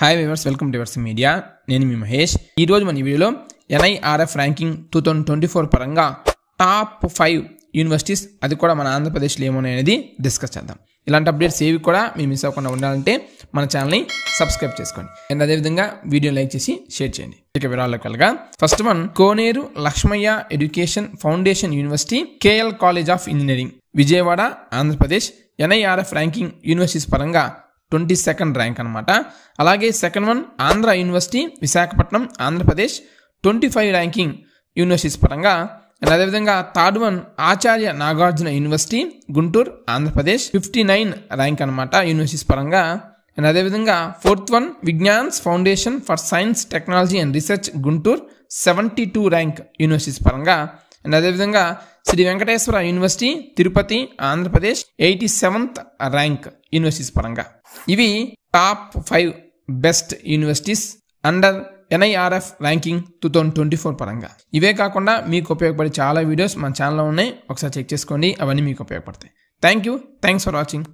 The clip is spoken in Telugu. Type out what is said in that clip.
hi viewers welcome to Vers Media నేను మీ మహేష్ ఈరోజు మన వీడియోలో NIRF ranking two thousand twenty four పరంగా టాప్ ఫైవ్ యూనివర్సిటీస్ అది కూడా మన ఆంధ్రప్రదేశ్లో అనేది డిస్కస్ చేద్దాం ఇలాంటి అప్డేట్స్ ఏవి కూడా మీరు మిస్ అవ్వకుండా ఉండాలంటే మన ఛానల్ని సబ్స్క్రైబ్ చేసుకోండి అండ్ అదేవిధంగా వీడియో లైక్ చేసి షేర్ చేయండి ఇక వివరాల్లో కలగా first one Koneru Lakshmaiah education foundation university KL college of engineering Vijayawada Andhra Pradesh NIRF ranking universities పరంగా ట్వంటీ సెకండ్ ర్యాంక్ అనమాట అలాగే second one Andhra university Visakhapatnam Andhra Pradesh twenty five ranking universities పరంగా అండ్ అదేవిధంగా third one Acharya Nagarjuna university Guntur Andhra Pradesh fifty nine rank అనమాట యూనివర్సిటీస్ పరంగా అండ్ అదేవిధంగా fourth one Vignan's foundation for science technology and research Guntur seventy two rank universities పరంగా అండ్ అదేవిధంగా Sri Venkateswara university Tirupati Andhra Pradesh eighty seventh rank universities పరంగా ఇవి top five best universities under NIRF ranking two thousand twenty four పరంగా ఇవే కాకుండా మీకు ఉపయోగపడే చాలా వీడియోస్ మన ఛానల్లో ఉన్నాయి ఒకసారి చెక్ చేసుకోండి అవన్నీ మీకు ఉపయోగపడతాయి thank you thanks for watching